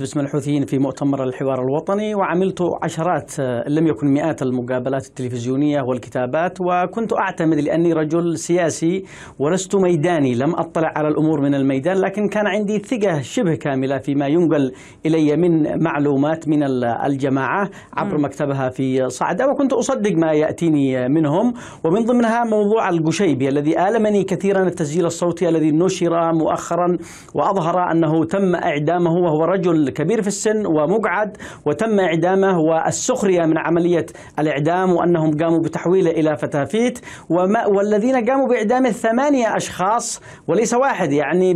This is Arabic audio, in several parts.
باسم الحوثيين في مؤتمر الحوار الوطني وعملت عشرات آه، لم يكن مئات المقابلات التلفزيونية والكتابات وكنت أعتمد لأني رجل سياسي ولست ميداني لم أطلع على الأمور من الميدان لكن كان عندي ثقة شبه كاملة فيما ينقل إلي من معلومات من الجماعة عبر مكتبها في صعدة وكنت أصدق ما يأتيني منهم ومن ضمنها موضوع القشيبي الذي آلمني كثيرا التسجيل الصوتي الذي نشر مؤخرا وأظهر أنه تم إعدامه وهو رجل الكبير كبير في السن ومقعد وتم إعدامه والسخرية من عملية الإعدام وأنهم قاموا بتحويله إلى فتافيت وما والذين قاموا بإعدامه ثمانية أشخاص وليس واحد يعني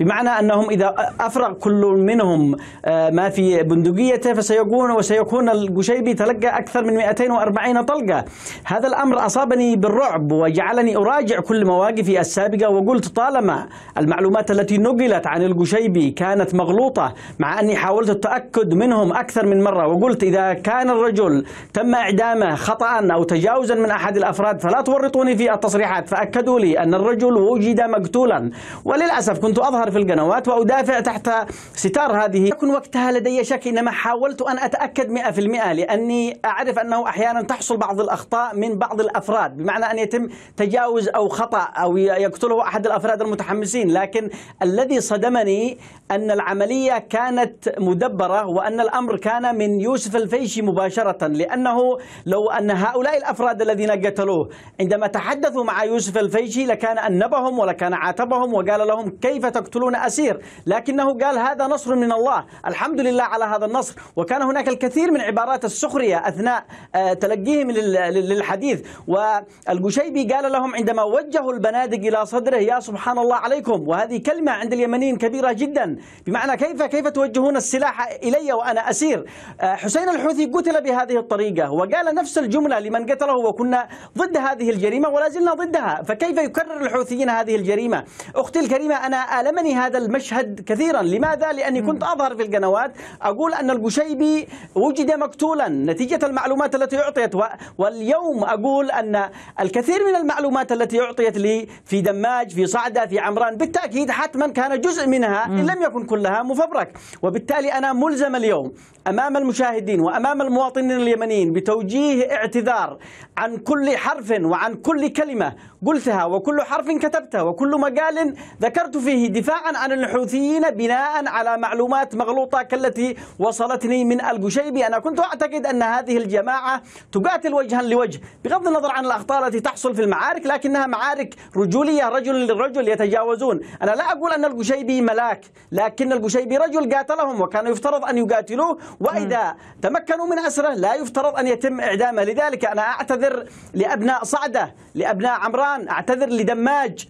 بمعنى أنهم إذا أفرغ كل منهم آه، ما في بندقيته فسيكون وسيكون القشيبي تلقى أكثر من 240 طلقة هذا الأمر أصابني بالرعب وجعلني أراجع كل مواقفي السابقة وقلت طالما المعلومات التي نقلت عن القشيبي كانت مغلوطة مع أني حاولت التأكد منهم أكثر من مرة وقلت إذا كان الرجل تم إعدامه خطأ أو تجاوزا من أحد الأفراد فلا تورطوني في التصريحات فأكدوا لي أن الرجل وجد مقتولا وللأسف كنت أظهر في القنوات وأدافع تحت ستار هذه لكن وقتها لدي شك إنما حاولت أن أتأكد 100% لأني أعرف أنه أحيانا تحصل بعض الأخطاء من بعض الأفراد بمعنى أن يتم تجاوز أو خطأ أو يقتله أحد الأفراد المتحمسين لكن الذي صدمني أن العملية كان كانت مدبرة وأن الأمر كان من يوسف الفيشي مباشرة لأنه لو أن هؤلاء الأفراد الذين قتلوه عندما تحدثوا مع يوسف الفيشي لكان أنبهم ولكان عاتبهم وقال لهم كيف تقتلون أسير لكنه قال هذا نصر من الله الحمد لله على هذا النصر وكان هناك الكثير من عبارات السخرية أثناء آه، تلقيهم للحديث والقشيبي قال لهم عندما وجهوا البنادق إلى صدره يا سبحان الله عليكم وهذه كلمة عند اليمنيين كبيرة جدا بمعنى كيف كيف يوجهون السلاح إلي وأنا أسير آه، حسين الحوثي قتل بهذه الطريقة وقال نفس الجملة لمن قتله وكنا ضد هذه الجريمة ولا زلنا ضدها فكيف يكرر الحوثيين هذه الجريمة أختي الكريمة أنا ألمني هذا المشهد كثيرا لماذا؟ لأني كنت أظهر في القنوات أقول أن البشيبي وجد مقتولا نتيجة المعلومات التي أعطيت واليوم أقول أن الكثير من المعلومات التي أعطيت لي في دماج في صعدة في عمران بالتأكيد حتما كان جزء منها إن لم يكن كلها مفبرك وبالتالي أنا ملزم اليوم أمام المشاهدين وأمام المواطنين اليمنيين بتوجيه اعتذار عن كل حرف وعن كل كلمة قلتها وكل حرف كتبته وكل مقال ذكرت فيه دفاعا عن الحوثيين بناء على معلومات مغلوطة كالتي وصلتني من القشيبي أنا كنت أعتقد أن هذه الجماعة تقاتل وجها لوجه بغض النظر عن الأخطاء التي تحصل في المعارك لكنها معارك رجولية رجل لرجل يتجاوزون أنا لا أقول أن القشيبي ملاك لكن القشيبي رجل قاتل قاتلهم وكان يفترض أن يقاتلوه وإذا م. تمكنوا من أسره لا يفترض أن يتم إعدامه لذلك أنا أعتذر لأبناء صعدة لأبناء عمران أعتذر لدماج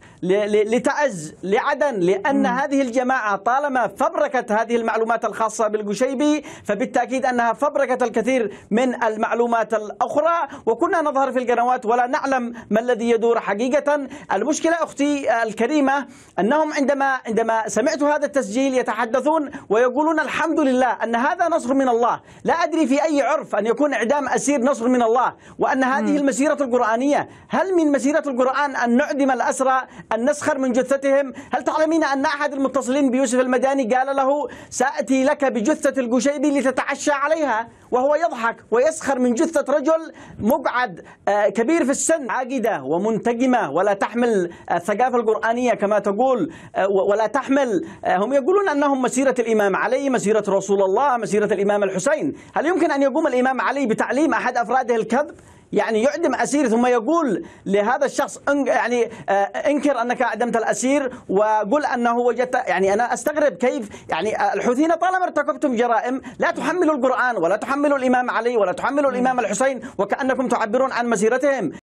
لتعز لعدن لأن م. هذه الجماعة طالما فبركت هذه المعلومات الخاصة بالقشيبي فبالتأكيد أنها فبركت الكثير من المعلومات الأخرى وكنا نظهر في القنوات ولا نعلم ما الذي يدور حقيقة المشكلة أختي الكريمة أنهم عندما عندما سمعت هذا التسجيل يتحدثون وي ويقولون الحمد لله أن هذا نصر من الله لا أدري في أي عرف أن يكون إعدام أسير نصر من الله وأن هذه المسيرة القرآنية هل من مسيرة القرآن أن نعدم الأسرى أن نسخر من جثتهم هل تعلمين أن أحد المتصلين بيوسف المداني قال له سأتي لك بجثة القشيبي لتتعشى عليها وهو يضحك ويسخر من جثة رجل مقعد آه، كبير في السن عاقدة ومنتقمة ولا تحمل آه، الثقافة القرآنية كما تقول آه، ولا تحمل هم يقولون أنهم مسيرة الإمام الإمام علي مسيرة رسول الله مسيرة الإمام الحسين هل يمكن أن يقوم الإمام علي بتعليم أحد أفراده الكذب؟ يعني يعدم أسير ثم يقول لهذا الشخص يعني آه، انكر أنك أعدمت الأسير وقل أنه وجدت يعني أنا أستغرب كيف يعني آه، الحوثيين طالما ارتكبتم جرائم لا تحملوا القرآن ولا تحملوا الإمام علي ولا تحملوا الإمام الحسين وكأنكم تعبرون عن مسيرتهم